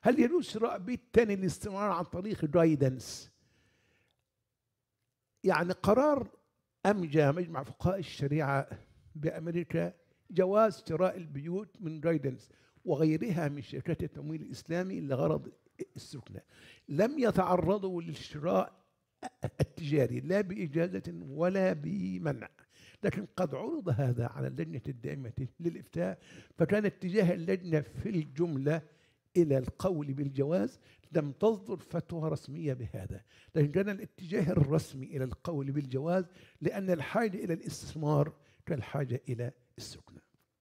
هل يجوز شراء بيت تاني للاستمرار عن طريق جايدنس يعني قرار أمجى مجمع فقهاء الشريعة بأمريكا جواز شراء البيوت من جايدنس وغيرها من شركات التمويل الإسلامي لغرض السكنة لم يتعرضوا للشراء التجاري لا بإجازة ولا بمنع لكن قد عرض هذا على اللجنة الدائمة للإفتاء فكان اتجاه اللجنة في الجملة إلى القول بالجواز لم تصدر فتوى رسمية بهذا لكن كان الاتجاه الرسمي إلى القول بالجواز لأن الحاجة إلى الاستثمار كالحاجة إلى السكنى